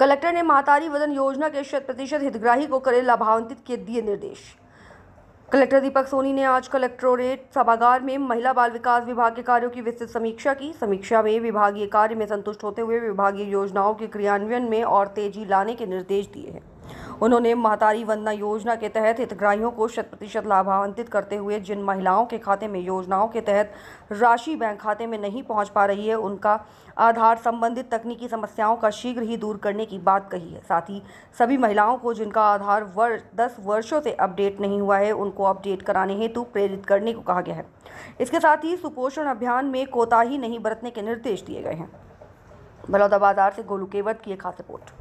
collector ने मातारी वदन योजना के शत प्रतिशत हितग्राही को करे लाभान्वित के दिए निर्देश कलेक्टर दीपक सोनी ने आज कलेक्टोरेट सभागार में महिला बाल विकास विभाग के कार्यों की विस्तृत समीक्षा की समीक्षा में विभागीय कार्य में संतुष्ट होते हुए विभागीय योजनाओं के क्रियान्वयन में और तेजी लाने के निर्देश दिए हैं उन्होंने महतारी वंदना योजना के तहत हितग्राहियों को शत प्रतिशत लाभान्वित करते हुए जिन महिलाओं के खाते में योजनाओं के तहत राशि बैंक खाते में नहीं पहुंच पा रही है उनका आधार संबंधित तकनीकी समस्याओं का शीघ्र ही दूर करने की बात कही है साथ ही सभी महिलाओं को जिनका आधार वर्ष दस वर्षों से अपडेट नहीं हुआ है उनको अपडेट कराने हेतु प्रेरित करने को कहा गया है इसके साथ ही सुपोषण अभियान में कोताही नहीं बरतने के निर्देश दिए गए हैं बलौदाबाजार से गोलू की एक खास रिपोर्ट